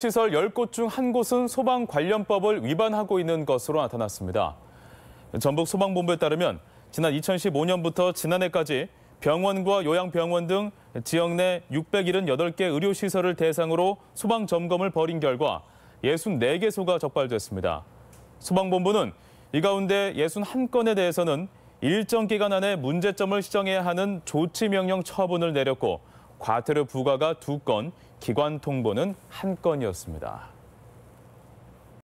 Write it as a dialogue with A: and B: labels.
A: 시설 10곳 중1 곳은 소방 관련법을 위반하고 있는 것으로 나타났습니다. 전북 소방본부에 따르면 지난 2015년부터 지난해까지 병원과 요양병원 등 지역 내 678개 의료시설을 대상으로 소방 점검을 벌인 결과 64개소가 적발됐습니다. 소방본부는 이 가운데 61건에 대해서는 일정 기간 안에 문제점을 시정해야 하는 조치 명령 처분을 내렸고 과태료 부과가 두건 기관 통보는 한건이었습니다